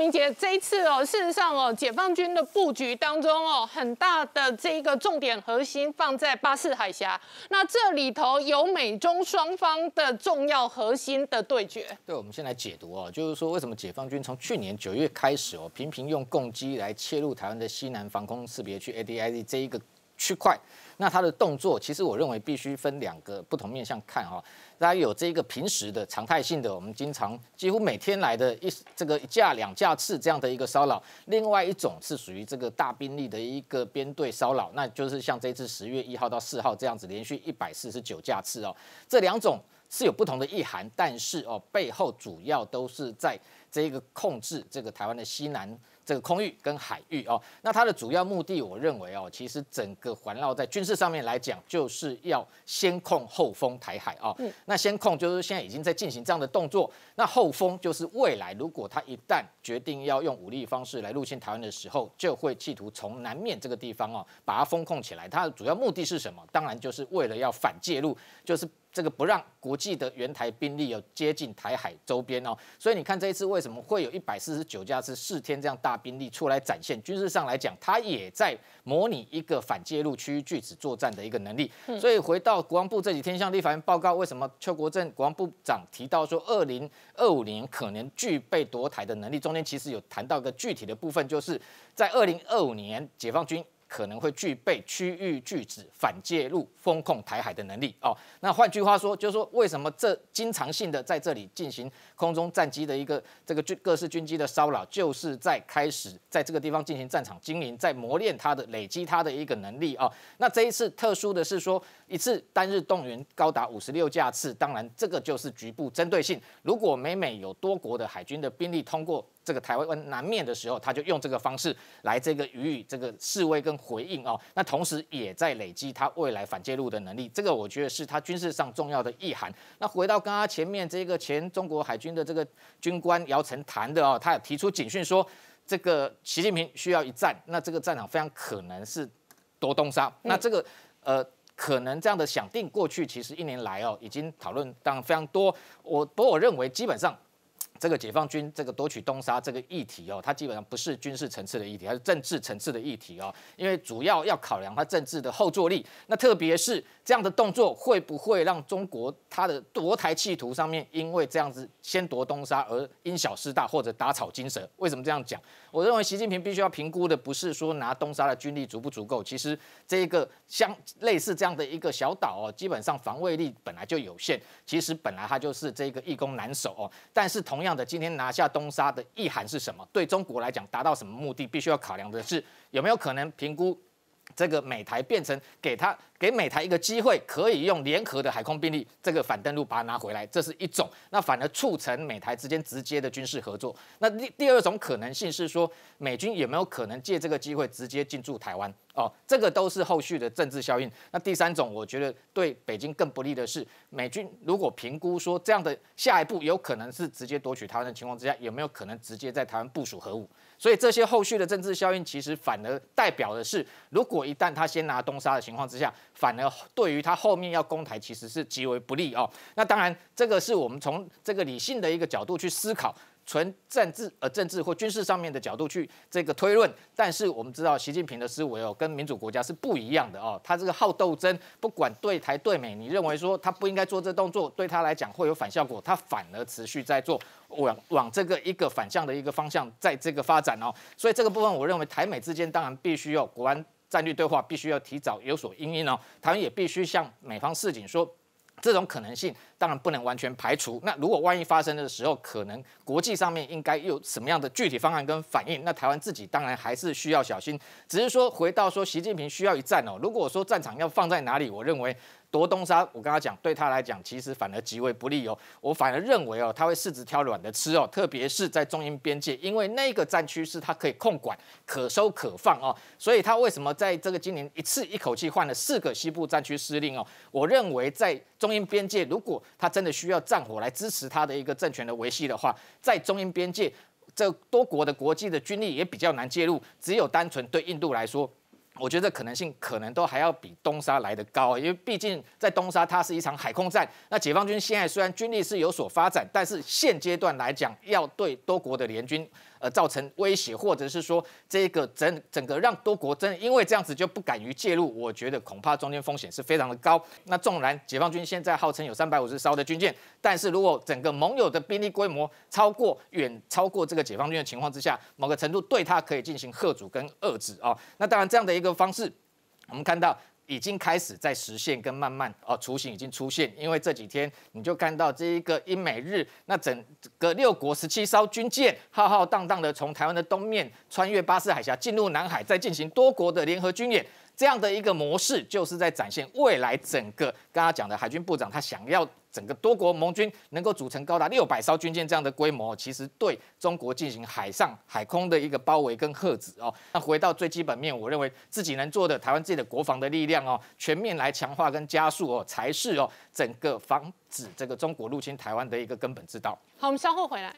明姐，这一次哦，事实上哦，解放军的布局当中哦，很大的这一个重点核心放在巴士海峡，那这里头有美中双方的重要核心的对决。对，我们先来解读哦，就是说为什么解放军从去年九月开始哦，频频用攻击来切入台湾的西南防空识别区 ADIZ 这一个。区块，那它的动作，其实我认为必须分两个不同面向看哈。大家有这个平时的常态性的，我们经常几乎每天来的一这个一架两架次这样的一个骚扰；另外一种是属于这个大兵力的一个编队骚扰，那就是像这次十月一号到四号这样子连续一百四十九架次哦。这两种。是有不同的意涵，但是哦，背后主要都是在这一个控制这个台湾的西南这个空域跟海域哦。那它的主要目的，我认为哦，其实整个环绕在军事上面来讲，就是要先控后封台海哦，那先控就是现在已经在进行这样的动作，那后封就是未来如果它一旦决定要用武力方式来入侵台湾的时候，就会企图从南面这个地方哦把它封控起来。它的主要目的是什么？当然就是为了要反介入，就是。这个不让国际的原台兵力有接近台海周边哦，所以你看这一次为什么会有一百四十九架是四天这样大兵力出来展现？军事上来讲，它也在模拟一个反介入区域拒止作战的一个能力。所以回到国防部这几天向立法院报告，为什么邱国正国防部长提到说二零二五年可能具备夺台的能力？中间其实有谈到一个具体的部分，就是在二零二五年解放军。可能会具备区域拒止、反介入、封控台海的能力哦。那换句话说，就是说，为什么这经常性的在这里进行空中战机的一个这个军各式军机的骚扰，就是在开始在这个地方进行战场经营，在磨练它的、累积它的一个能力哦。那这一次特殊的是说，一次单日动员高达五十六架次，当然这个就是局部针对性。如果美美有多国的海军的兵力通过。这个台湾湾南面的时候，他就用这个方式来这个予以这个示威跟回应哦。那同时也在累积他未来反介入的能力，这个我觉得是他军事上重要的意涵。那回到刚刚前面这个前中国海军的这个军官姚晨谈的哦，他提出警讯说，这个习近平需要一战，那这个战场非常可能是夺东沙。那这个呃，可能这样的想定过去其实一年来哦已经讨论当然非常多。我不过我认为基本上。这个解放军这个夺取东沙这个议题哦，它基本上不是军事层次的议题，而是政治层次的议题哦，因为主要要考量它政治的后坐力，那特别是。这样的动作会不会让中国它的夺台企图上面，因为这样子先夺东沙而因小失大或者打草惊蛇？为什么这样讲？我认为习近平必须要评估的不是说拿东沙的军力足不足够，其实这一个相类似这样的一个小岛哦，基本上防卫力本来就有限，其实本来它就是这个易攻难守哦。但是同样的，今天拿下东沙的意涵是什么？对中国来讲达到什么目的？必须要考量的是有没有可能评估。这个美台变成给他给美台一个机会，可以用联合的海空兵力，这个反登陆把它拿回来，这是一种。那反而促成美台之间直接的军事合作。那第第二种可能性是说，美军有没有可能借这个机会直接进驻台湾？哦，这个都是后续的政治效应。那第三种，我觉得对北京更不利的是，美军如果评估说这样的下一步有可能是直接夺取台湾的情况之下，有没有可能直接在台湾部署核武？所以这些后续的政治效应，其实反而代表的是，如果一旦他先拿东沙的情况之下，反而对于他后面要攻台，其实是极为不利哦。那当然，这个是我们从这个理性的一个角度去思考。纯政治呃政治或军事上面的角度去这个推论，但是我们知道习近平的思维哦，跟民主国家是不一样的哦，他这个好斗争，不管对台对美，你认为说他不应该做这动作，对他来讲会有反效果，他反而持续在做，往往这个一个反向的一个方向在这个发展哦。所以这个部分，我认为台美之间当然必须要国安战略对话，必须要提早有所因应哦。台湾也必须向美方示警说。这种可能性当然不能完全排除。那如果万一发生的时候，可能国际上面应该有什么样的具体方案跟反应？那台湾自己当然还是需要小心。只是说回到说，习近平需要一战哦。如果说战场要放在哪里，我认为。夺东沙，我刚刚讲，对他来讲，其实反而极为不利哦。我反而认为哦，他会市值挑软的吃哦，特别是在中英边界，因为那个战区是他可以控管、可收可放哦。所以他为什么在这个今年一次一口气换了四个西部战区司令哦？我认为在中英边界，如果他真的需要战火来支持他的一个政权的维系的话，在中英边界，这多国的国际的军力也比较难介入，只有单纯对印度来说。我觉得可能性可能都还要比东沙来得高，因为毕竟在东沙它是一场海空战。那解放军现在虽然军力是有所发展，但是现阶段来讲，要对多国的联军。呃，造成威胁，或者是说这个整整个让多国真因为这样子就不敢于介入，我觉得恐怕中间风险是非常的高。那纵然解放军现在号称有三百五十艘的军舰，但是如果整个盟友的兵力规模超过远超过这个解放军的情况之下，某个程度对它可以进行遏阻跟遏制啊。那当然这样的一个方式，我们看到。已经开始在实现，跟慢慢哦，雏形已经出现。因为这几天你就看到这一个英美日那整个六国十七艘军舰浩浩荡荡的从台湾的东面穿越巴士海峡进入南海，再进行多国的联合军演。这样的一个模式，就是在展现未来整个刚刚讲的海军部长他想要整个多国盟军能够组成高达六百艘军舰这样的规模，其实对中国进行海上海空的一个包围跟遏制哦。那回到最基本面，我认为自己能做的台湾自己的国防的力量哦，全面来强化跟加速哦，才是哦整个防止这个中国入侵台湾的一个根本之道。好，我们稍后回来。